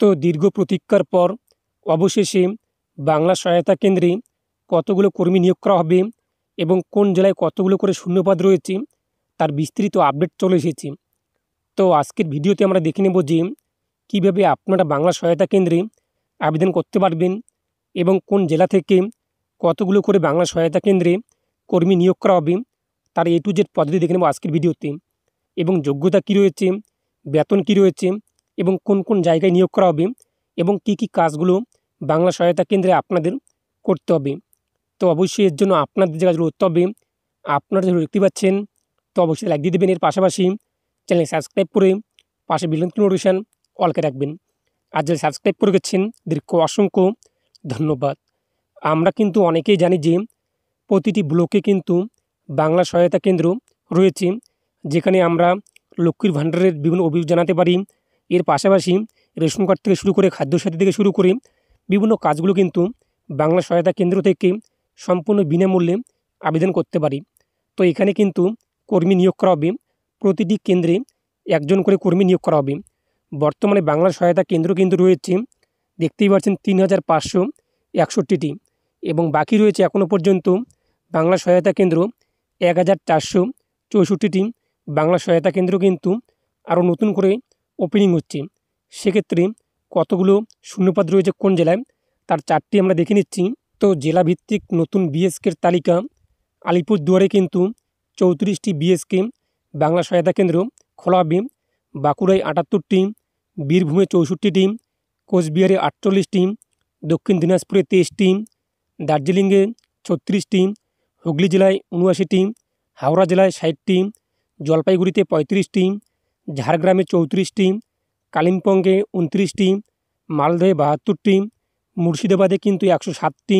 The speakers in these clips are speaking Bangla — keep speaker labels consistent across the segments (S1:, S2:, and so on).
S1: তো দীর্ঘ প্রতীক্ষার পর অবশেষে বাংলা সহায়তা কেন্দ্রে কতগুলো কর্মী নিয়োগ করা হবে এবং কোন জেলায় কতগুলো করে শূন্যপাদ রয়েছে তার বিস্তৃত আপডেট চলে এসেছে তো আজকের ভিডিওতে আমরা দেখে নেব যে কীভাবে আপনারা বাংলা সহায়তা কেন্দ্রে আবেদন করতে পারবেন এবং কোন জেলা থেকে কতগুলো করে বাংলা সহায়তা কেন্দ্রে কর্মী নিয়োগ করা হবে তার এ টু জেড পদ্ধতি দেখে নেব আজকের ভিডিওতে এবং যোগ্যতা কী রয়েছে বেতন কী রয়েছে এবং কোন কোন জায়গায় নিয়োগ করা হবে এবং কি কি কাজগুলো বাংলা সহায়তা কেন্দ্রে আপনাদের করতে হবে তো অবশ্যই এর জন্য আপনাদের যে কাজগুলো করতে হবে আপনারা যদি দেখতে পাচ্ছেন তো অবশ্যই লাইক দিয়ে দেবেন এর পাশাপাশি চ্যানেল সাবস্ক্রাইব করে পাশে বিলন্ত নোটিফিকেশান অলকে রাখবেন আর যারা সাবস্ক্রাইব করে গেছেন দীর্ঘ অসংখ্য ধন্যবাদ আমরা কিন্তু অনেকেই জানি যে প্রতিটি ব্লকে কিন্তু বাংলা সহায়তা কেন্দ্র রয়েছে যেখানে আমরা লক্ষ্মীর ভাণ্ডারের বিভিন্ন অভিযোগ জানাতে পারি এর পাশাপাশি রেশন কার্ড থেকে শুরু করে খাদ্যসাথী থেকে শুরু করে বিভিন্ন কাজগুলো কিন্তু বাংলা সহায়তা কেন্দ্র থেকে সম্পূর্ণ বিনামূল্যে আবেদন করতে পারি তো এখানে কিন্তু কর্মী নিয়োগ করা হবে প্রতিটি কেন্দ্রে একজন করে কর্মী নিয়োগ করা হবে বর্তমানে বাংলা সহায়তা কেন্দ্র কিন্তু রয়েছে দেখতেই পাচ্ছেন তিন হাজার পাঁচশো একষট্টিটি এবং বাকি রয়েছে এখনও পর্যন্ত বাংলা সহায়তা কেন্দ্র এক হাজার চারশো চৌষট্টিটি বাংলা সহায়তা কেন্দ্র কিন্তু আরও নতুন করে ওপেনিং হচ্ছে সেক্ষেত্রে কতগুলো শূন্যপদ রয়েছে কোন জেলায় তার চারটি আমরা দেখে নিচ্ছি তো জেলাভিত্তিক নতুন বিএসকের তালিকা আলিপুরদুয়ারে কিন্তু চৌত্রিশটি বিএসকে বাংলা সহায়তা কেন্দ্র খোলা হবে বাঁকুড়ায় আটাত্তরটি বীরভূমে চৌষট্টিটি কোচবিহারে আটচল্লিশটি দক্ষিণ দিনাজপুরে তেইশটি দার্জিলিংয়ে ছত্রিশটি হুগলি জেলায় উনআশিটি হাওড়া জেলায় ষাটটি জলপাইগুড়িতে পঁয়ত্রিশটি ঝাড়গ্রামে চৌত্রিশটি কালিম্পংয়ে উনত্রিশটি মালদহে বাহাত্তরটি মুর্শিদাবাদে কিন্তু একশো সাতটি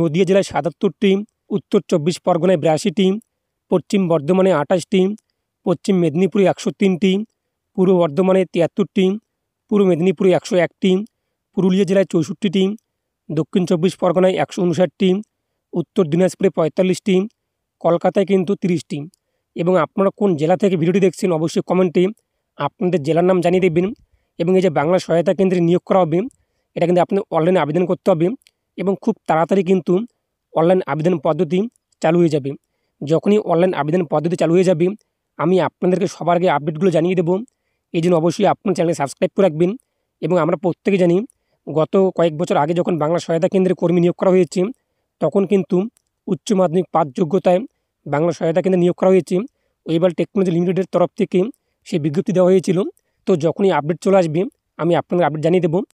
S1: নদিয়া জেলায় সাতাত্তরটি উত্তর চব্বিশ পরগনায় বিরাশিটি পশ্চিম বর্ধমানে আঠাশটি পশ্চিম মেদিনীপুরে একশো তিনটি পূর্ব বর্ধমানে তিয়াত্তরটি পূর্ব মেদিনীপুরে একশো একটি পুরুলিয়া জেলায় চৌষট্টিটি দক্ষিণ চব্বিশ পরগনায় একশো উনষাটটি উত্তর দিনাজপুরে পঁয়তাল্লিশটি কলকাতায় কিন্তু তিরিশটি এবং আপনারা কোন জেলা থেকে ভিডিওটি দেখছেন অবশ্যই কমেন্টে আপনাদের জেলার নাম জানিয়ে দেবেন এবং এই যে বাংলা সহায়তা কেন্দ্রে নিয়োগ করা হবে এটা কিন্তু আপনি অনলাইনে আবেদন করতে হবে এবং খুব তাড়াতাড়ি কিন্তু অনলাইন আবেদন পদ্ধতি চালু হয়ে যাবে যখনই অনলাইন আবেদন পদ্ধতি চালু হয়ে যাবে আমি আপনাদেরকে সবার আগে আপডেটগুলো জানিয়ে দেবো এই জন্য অবশ্যই আপনার চ্যানেলে সাবস্ক্রাইব করে রাখবেন এবং আমরা প্রত্যেকে জানি গত কয়েক বছর আগে যখন বাংলা সহায়তা কেন্দ্রে কর্মী নিয়োগ করা হয়েছে তখন কিন্তু উচ্চ মাধ্যমিক পাঠ যোগ্যতায় বাংলা সহায়তা কেন্দ্রে নিয়োগ করা হয়েছে ওয়েবাল টেকনোলজি লিমিটেডের তরফ থেকে সেই বিজ্ঞপ্তি দেওয়া হয়েছিল তো যখনই আপডেট চলে আসবে আমি আপনাদের আপডেট জানিয়ে দেবো